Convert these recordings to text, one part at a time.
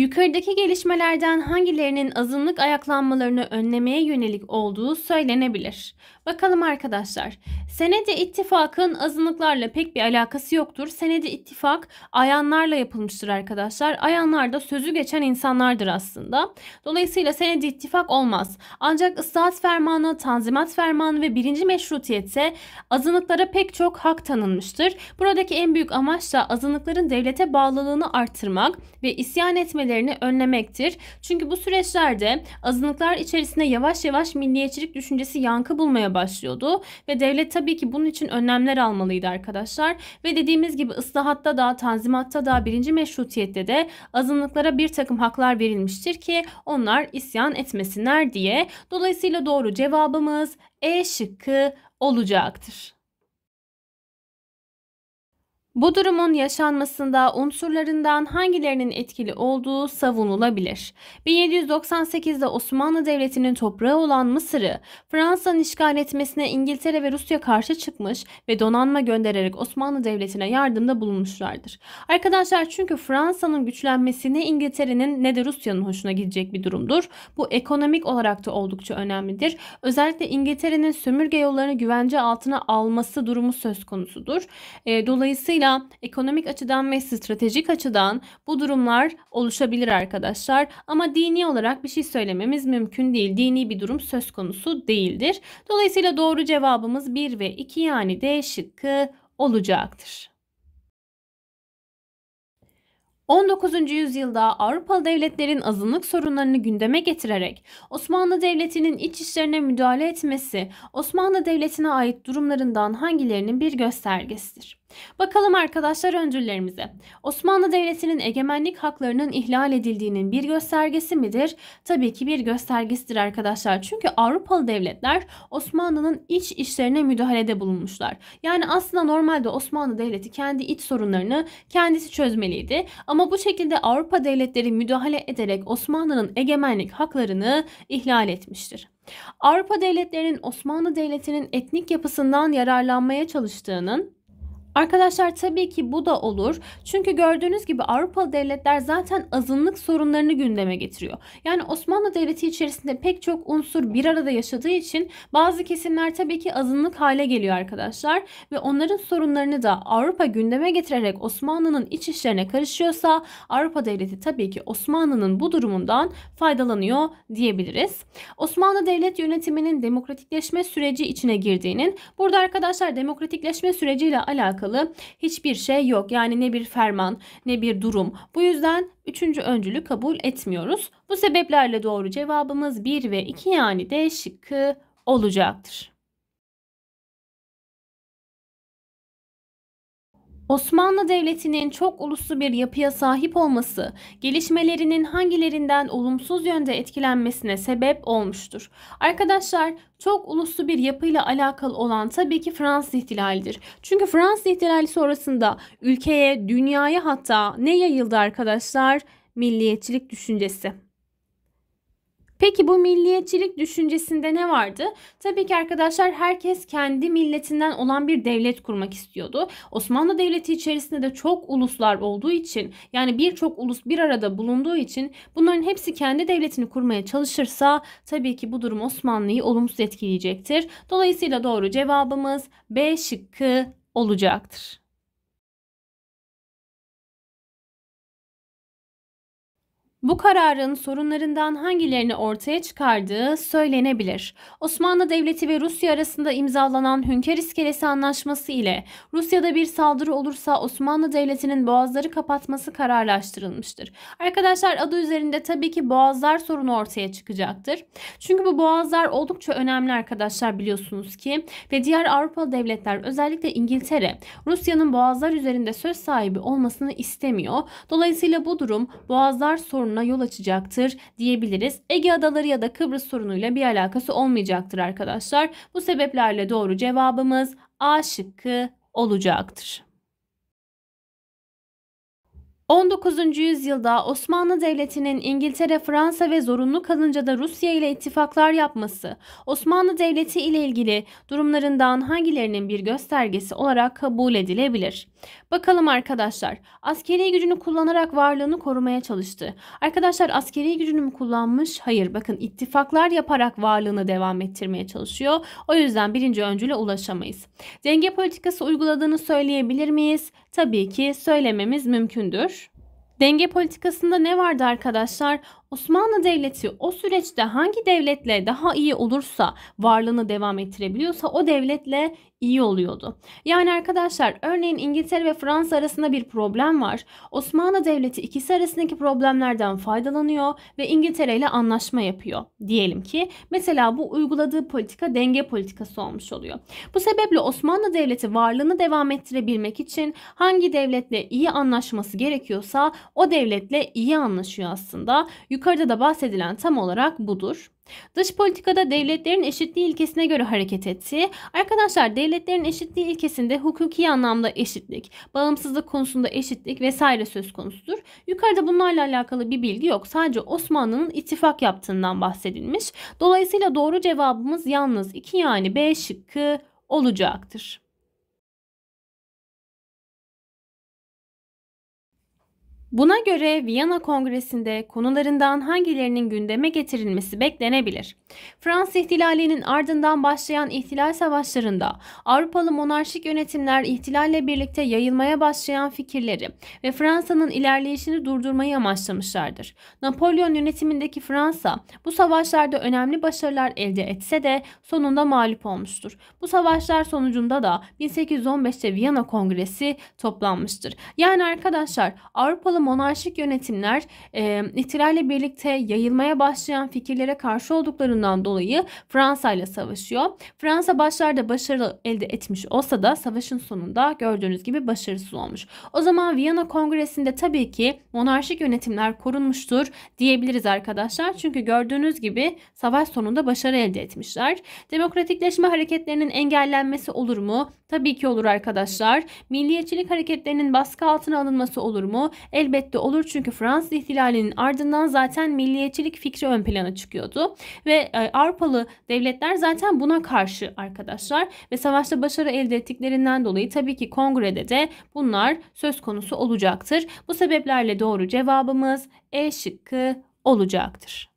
Yukarıdaki gelişmelerden hangilerinin azınlık ayaklanmalarını önlemeye yönelik olduğu söylenebilir. Bakalım arkadaşlar. Senedi ittifakın azınlıklarla pek bir alakası yoktur. Senedi ittifak ayanlarla yapılmıştır arkadaşlar. Ayanlar da sözü geçen insanlardır aslında. Dolayısıyla senedi ittifak olmaz. Ancak ıslahat fermanı, tanzimat fermanı ve birinci meşrutiyette azınlıklara pek çok hak tanınmıştır. Buradaki en büyük amaç da azınlıkların devlete bağlılığını artırmak ve isyan etmeyi gelişmelerini önlemektir. Çünkü bu süreçlerde azınlıklar içerisinde yavaş yavaş milliyetçilik düşüncesi yankı bulmaya başlıyordu ve devlet tabii ki bunun için önlemler almalıydı arkadaşlar. Ve dediğimiz gibi ıslahatta da, tanzimatta da, birinci meşrutiyette de azınlıklara bir takım haklar verilmiştir ki onlar isyan etmesinler diye. Dolayısıyla doğru cevabımız E şıkkı olacaktır. Bu durumun yaşanmasında unsurlarından hangilerinin etkili olduğu savunulabilir. 1798'de Osmanlı Devleti'nin toprağı olan Mısır'ı Fransa'nın işgal etmesine İngiltere ve Rusya karşı çıkmış ve donanma göndererek Osmanlı Devleti'ne yardımda bulunmuşlardır. Arkadaşlar çünkü Fransa'nın güçlenmesi ne İngiltere'nin ne de Rusya'nın hoşuna gidecek bir durumdur. Bu ekonomik olarak da oldukça önemlidir. Özellikle İngiltere'nin sömürge yollarını güvence altına alması durumu söz konusudur. E, dolayısıyla Dolayısıyla ekonomik açıdan ve stratejik açıdan bu durumlar oluşabilir arkadaşlar. Ama dini olarak bir şey söylememiz mümkün değil. Dini bir durum söz konusu değildir. Dolayısıyla doğru cevabımız 1 ve 2 yani D şıkkı olacaktır. 19. yüzyılda Avrupalı devletlerin azınlık sorunlarını gündeme getirerek Osmanlı Devleti'nin iç işlerine müdahale etmesi Osmanlı Devleti'ne ait durumlarından hangilerinin bir göstergesidir? Bakalım arkadaşlar öncüllerimize. Osmanlı Devleti'nin egemenlik haklarının ihlal edildiğinin bir göstergesi midir? Tabii ki bir göstergesidir arkadaşlar. Çünkü Avrupalı devletler Osmanlı'nın iç işlerine müdahalede bulunmuşlar. Yani aslında normalde Osmanlı Devleti kendi iç sorunlarını kendisi çözmeliydi. Ama bu şekilde Avrupa devletleri müdahale ederek Osmanlı'nın egemenlik haklarını ihlal etmiştir. Avrupa devletlerinin Osmanlı Devleti'nin etnik yapısından yararlanmaya çalıştığının Arkadaşlar tabii ki bu da olur. Çünkü gördüğünüz gibi Avrupalı devletler zaten azınlık sorunlarını gündeme getiriyor. Yani Osmanlı Devleti içerisinde pek çok unsur bir arada yaşadığı için bazı kesimler tabii ki azınlık hale geliyor arkadaşlar ve onların sorunlarını da Avrupa gündeme getirerek Osmanlı'nın iç işlerine karışıyorsa Avrupa Devleti tabii ki Osmanlı'nın bu durumundan faydalanıyor diyebiliriz. Osmanlı Devlet yönetiminin demokratikleşme süreci içine girdiğinin burada arkadaşlar demokratikleşme süreciyle alakalı alakalı hiçbir şey yok. Yani ne bir ferman ne bir durum. Bu yüzden üçüncü öncülü kabul etmiyoruz. Bu sebeplerle doğru cevabımız 1 ve 2 yani D şıkkı olacaktır. Osmanlı Devleti'nin çok uluslu bir yapıya sahip olması, gelişmelerinin hangilerinden olumsuz yönde etkilenmesine sebep olmuştur. Arkadaşlar çok uluslu bir yapıyla alakalı olan tabii ki Fransız ihtilalidir. Çünkü Fransız ihtilali sonrasında ülkeye, dünyaya hatta ne yayıldı arkadaşlar? Milliyetçilik düşüncesi. Peki bu milliyetçilik düşüncesinde ne vardı? Tabii ki arkadaşlar herkes kendi milletinden olan bir devlet kurmak istiyordu. Osmanlı Devleti içerisinde de çok uluslar olduğu için yani birçok ulus bir arada bulunduğu için bunların hepsi kendi devletini kurmaya çalışırsa tabii ki bu durum Osmanlı'yı olumsuz etkileyecektir. Dolayısıyla doğru cevabımız B şıkkı olacaktır. Bu kararın sorunlarından hangilerini ortaya çıkardığı söylenebilir. Osmanlı Devleti ve Rusya arasında imzalanan Hünkar İskelesi Anlaşması ile Rusya'da bir saldırı olursa Osmanlı Devleti'nin boğazları kapatması kararlaştırılmıştır. Arkadaşlar adı üzerinde tabii ki boğazlar sorunu ortaya çıkacaktır. Çünkü bu boğazlar oldukça önemli arkadaşlar biliyorsunuz ki ve diğer Avrupalı devletler özellikle İngiltere Rusya'nın boğazlar üzerinde söz sahibi olmasını istemiyor. Dolayısıyla bu durum boğazlar sorunu sorununa yol açacaktır diyebiliriz. Ege Adaları ya da Kıbrıs sorunuyla bir alakası olmayacaktır arkadaşlar. Bu sebeplerle doğru cevabımız A şıkkı olacaktır. 19. yüzyılda Osmanlı Devleti'nin İngiltere, Fransa ve zorunlu kalınca da Rusya ile ittifaklar yapması, Osmanlı Devleti ile ilgili durumlarından hangilerinin bir göstergesi olarak kabul edilebilir? Bakalım arkadaşlar, askeri gücünü kullanarak varlığını korumaya çalıştı. Arkadaşlar askeri gücünü mü kullanmış? Hayır, bakın ittifaklar yaparak varlığını devam ettirmeye çalışıyor. O yüzden birinci öncüle ulaşamayız. Denge politikası uyguladığını söyleyebilir miyiz? Tabii ki söylememiz mümkündür. Denge politikasında ne vardı arkadaşlar? Osmanlı Devleti o süreçte hangi devletle daha iyi olursa varlığını devam ettirebiliyorsa o devletle iyi oluyordu. Yani arkadaşlar örneğin İngiltere ve Fransa arasında bir problem var. Osmanlı Devleti ikisi arasındaki problemlerden faydalanıyor ve İngiltere ile anlaşma yapıyor. Diyelim ki mesela bu uyguladığı politika denge politikası olmuş oluyor. Bu sebeple Osmanlı Devleti varlığını devam ettirebilmek için hangi devletle iyi anlaşması gerekiyorsa o devletle iyi anlaşıyor aslında. Yukarıda da bahsedilen tam olarak budur. Dış politikada devletlerin eşitliği ilkesine göre hareket ettiği, arkadaşlar devletlerin eşitliği ilkesinde hukuki anlamda eşitlik, bağımsızlık konusunda eşitlik vesaire söz konusudur. Yukarıda bunlarla alakalı bir bilgi yok. Sadece Osmanlı'nın ittifak yaptığından bahsedilmiş. Dolayısıyla doğru cevabımız yalnız 2 yani B şıkkı olacaktır. Buna göre Viyana Kongresi'nde konularından hangilerinin gündeme getirilmesi beklenebilir. Fransız ihtilalinin ardından başlayan ihtilal savaşlarında Avrupalı monarşik yönetimler ihtilalle birlikte yayılmaya başlayan fikirleri ve Fransa'nın ilerleyişini durdurmayı amaçlamışlardır. Napolyon yönetimindeki Fransa bu savaşlarda önemli başarılar elde etse de sonunda mağlup olmuştur. Bu savaşlar sonucunda da 1815'te Viyana Kongresi toplanmıştır. Yani arkadaşlar Avrupalı monarşik yönetimler e, ihtilalle birlikte yayılmaya başlayan fikirlere karşı olduklarından dolayı Fransa ile savaşıyor. Fransa başlarda başarı elde etmiş olsa da savaşın sonunda gördüğünüz gibi başarısız olmuş. O zaman Viyana Kongresi'nde tabii ki monarşik yönetimler korunmuştur diyebiliriz arkadaşlar. Çünkü gördüğünüz gibi savaş sonunda başarı elde etmişler. Demokratikleşme hareketlerinin engellenmesi olur mu? Tabii ki olur arkadaşlar. Milliyetçilik hareketlerinin baskı altına alınması olur mu? Elbette elbette olur çünkü Fransız ihtilalinin ardından zaten milliyetçilik fikri ön plana çıkıyordu ve e, Avrupalı devletler zaten buna karşı arkadaşlar ve savaşta başarı elde ettiklerinden dolayı tabii ki kongrede de bunlar söz konusu olacaktır. Bu sebeplerle doğru cevabımız E şıkkı olacaktır.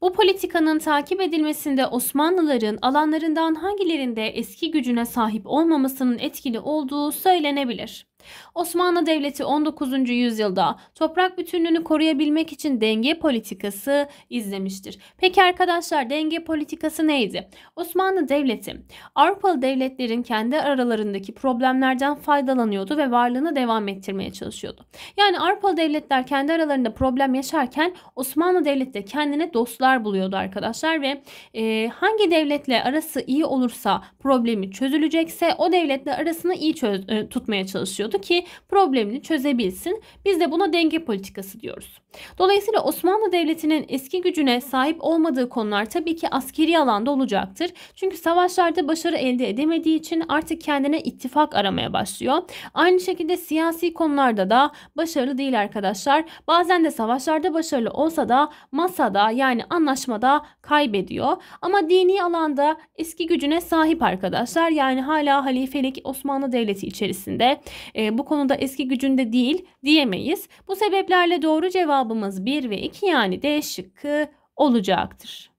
Bu politikanın takip edilmesinde Osmanlıların alanlarından hangilerinde eski gücüne sahip olmamasının etkili olduğu söylenebilir. Osmanlı Devleti 19. yüzyılda toprak bütünlüğünü koruyabilmek için denge politikası izlemiştir. Peki arkadaşlar denge politikası neydi? Osmanlı Devleti Avrupalı devletlerin kendi aralarındaki problemlerden faydalanıyordu ve varlığını devam ettirmeye çalışıyordu. Yani Avrupalı devletler kendi aralarında problem yaşarken Osmanlı Devleti de kendine dostlar buluyordu arkadaşlar ve e, hangi devletle arası iyi olursa problemi çözülecekse o devletle arasını iyi çöz, e, tutmaya çalışıyordu gerekiyordu ki problemini çözebilsin. Biz de buna denge politikası diyoruz. Dolayısıyla Osmanlı Devleti'nin eski gücüne sahip olmadığı konular tabii ki askeri alanda olacaktır. Çünkü savaşlarda başarı elde edemediği için artık kendine ittifak aramaya başlıyor. Aynı şekilde siyasi konularda da başarılı değil arkadaşlar. Bazen de savaşlarda başarılı olsa da masada yani anlaşmada kaybediyor. Ama dini alanda eski gücüne sahip arkadaşlar. Yani hala halifelik Osmanlı Devleti içerisinde e, ee, bu konuda eski gücünde değil diyemeyiz. Bu sebeplerle doğru cevabımız 1 ve 2 yani D şıkkı olacaktır.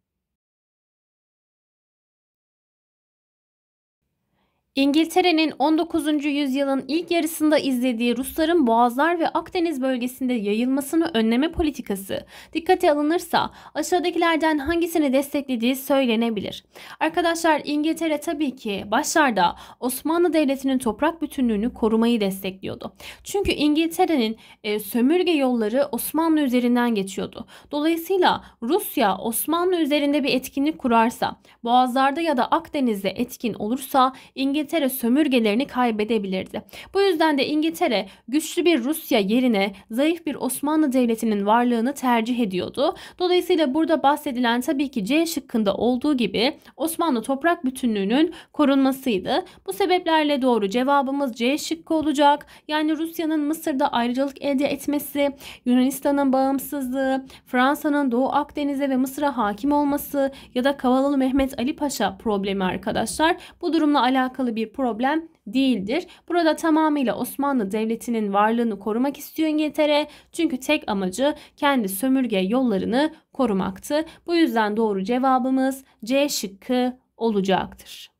İngiltere'nin 19. yüzyılın ilk yarısında izlediği Rusların Boğazlar ve Akdeniz bölgesinde yayılmasını önleme politikası dikkate alınırsa aşağıdakilerden hangisini desteklediği söylenebilir. Arkadaşlar İngiltere tabii ki başlarda Osmanlı Devleti'nin toprak bütünlüğünü korumayı destekliyordu. Çünkü İngiltere'nin e, sömürge yolları Osmanlı üzerinden geçiyordu. Dolayısıyla Rusya Osmanlı üzerinde bir etkinlik kurarsa, Boğazlarda ya da Akdeniz'de etkin olursa İngiltere İngiltere sömürgelerini kaybedebilirdi. Bu yüzden de İngiltere güçlü bir Rusya yerine zayıf bir Osmanlı Devleti'nin varlığını tercih ediyordu. Dolayısıyla burada bahsedilen tabii ki C şıkkında olduğu gibi Osmanlı toprak bütünlüğünün korunmasıydı. Bu sebeplerle doğru cevabımız C şıkkı olacak. Yani Rusya'nın Mısır'da ayrıcalık elde etmesi, Yunanistan'ın bağımsızlığı, Fransa'nın Doğu Akdeniz'e ve Mısır'a hakim olması ya da Kavalalı Mehmet Ali Paşa problemi arkadaşlar. Bu durumla alakalı bir problem değildir. Burada tamamıyla Osmanlı Devleti'nin varlığını korumak istiyor İngiltere. Çünkü tek amacı kendi sömürge yollarını korumaktı. Bu yüzden doğru cevabımız C şıkkı olacaktır.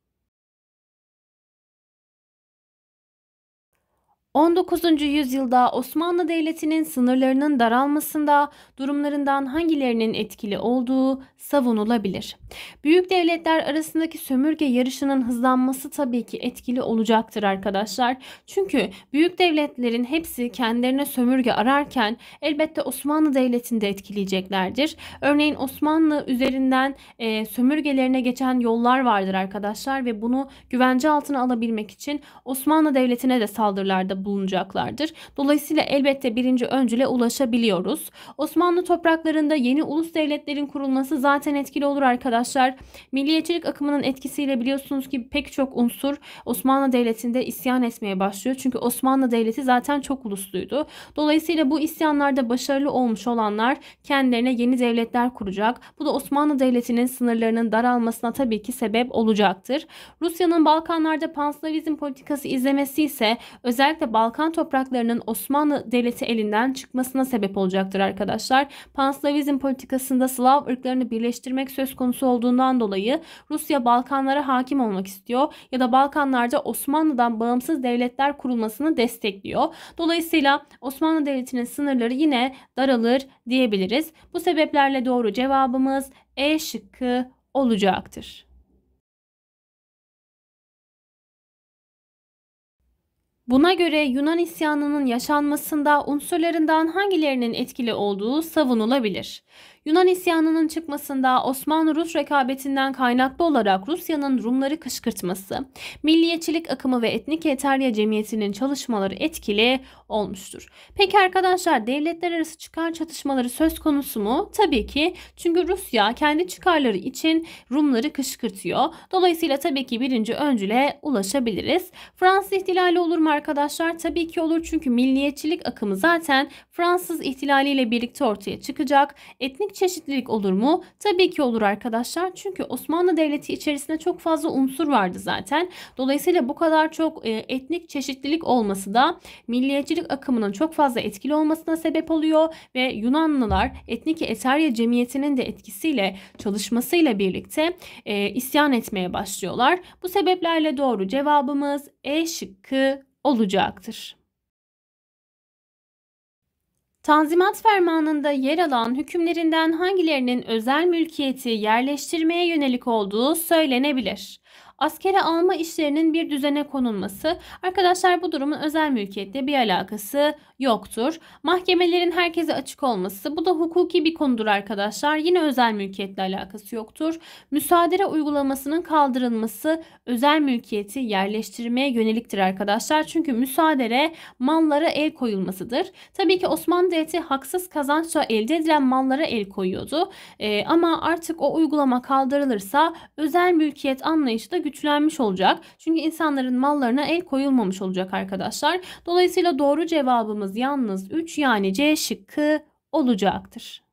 19. yüzyılda Osmanlı Devleti'nin sınırlarının daralmasında durumlarından hangilerinin etkili olduğu savunulabilir. Büyük devletler arasındaki sömürge yarışının hızlanması tabii ki etkili olacaktır arkadaşlar. Çünkü büyük devletlerin hepsi kendilerine sömürge ararken elbette Osmanlı Devleti'ni de etkileyeceklerdir. Örneğin Osmanlı üzerinden e, sömürgelerine geçen yollar vardır arkadaşlar ve bunu güvence altına alabilmek için Osmanlı Devleti'ne de saldırılarda bulunacaklardır. Dolayısıyla elbette birinci öncüle ulaşabiliyoruz. Osmanlı topraklarında yeni ulus devletlerin kurulması zaten etkili olur arkadaşlar. Milliyetçilik akımının etkisiyle biliyorsunuz ki pek çok unsur Osmanlı Devleti'nde isyan etmeye başlıyor. Çünkü Osmanlı Devleti zaten çok ulusluydu. Dolayısıyla bu isyanlarda başarılı olmuş olanlar kendilerine yeni devletler kuracak. Bu da Osmanlı Devleti'nin sınırlarının daralmasına tabii ki sebep olacaktır. Rusya'nın Balkanlarda panslavizm politikası izlemesi ise özellikle Balkan topraklarının Osmanlı Devleti elinden çıkmasına sebep olacaktır arkadaşlar. Panslavizm politikasında Slav ırklarını birleştirmek söz konusu olduğundan dolayı Rusya Balkanlara hakim olmak istiyor ya da Balkanlarda Osmanlı'dan bağımsız devletler kurulmasını destekliyor. Dolayısıyla Osmanlı Devleti'nin sınırları yine daralır diyebiliriz. Bu sebeplerle doğru cevabımız E şıkkı olacaktır. Buna göre Yunan isyanının yaşanmasında unsurlarından hangilerinin etkili olduğu savunulabilir. Yunan isyanının çıkmasında Osmanlı-Rus rekabetinden kaynaklı olarak Rusya'nın Rumları kışkırtması, milliyetçilik akımı ve etnik Eterya cemiyetinin çalışmaları etkili olmuştur. Peki arkadaşlar devletler arası çıkar çatışmaları söz konusu mu? Tabii ki çünkü Rusya kendi çıkarları için Rumları kışkırtıyor. Dolayısıyla tabii ki birinci öncüle ulaşabiliriz. Fransız ihtilali olur mu arkadaşlar? Tabii ki olur çünkü milliyetçilik akımı zaten Fransız ihtilaliyle birlikte ortaya çıkacak. Etnik çeşitlilik olur mu? Tabii ki olur arkadaşlar. Çünkü Osmanlı Devleti içerisinde çok fazla unsur vardı zaten. Dolayısıyla bu kadar çok e, etnik çeşitlilik olması da milliyetçilik akımının çok fazla etkili olmasına sebep oluyor ve Yunanlılar etnik Eterya cemiyetinin de etkisiyle çalışmasıyla birlikte e, isyan etmeye başlıyorlar. Bu sebeplerle doğru cevabımız E şıkkı olacaktır. Tanzimat Fermanı'nda yer alan hükümlerinden hangilerinin özel mülkiyeti yerleştirmeye yönelik olduğu söylenebilir askere alma işlerinin bir düzene konulması. Arkadaşlar bu durumun özel mülkiyette bir alakası yoktur. Mahkemelerin herkese açık olması bu da hukuki bir konudur arkadaşlar. Yine özel mülkiyetle alakası yoktur. Müsaadele uygulamasının kaldırılması özel mülkiyeti yerleştirmeye yöneliktir arkadaşlar. Çünkü müsaadele mallara el koyulmasıdır. Tabii ki Osmanlı Devleti haksız kazançla elde edilen mallara el koyuyordu. E, ama artık o uygulama kaldırılırsa özel mülkiyet anlayışı da güçlenmiş olacak. Çünkü insanların mallarına el koyulmamış olacak arkadaşlar. Dolayısıyla doğru cevabımız yalnız 3 yani C şıkkı olacaktır.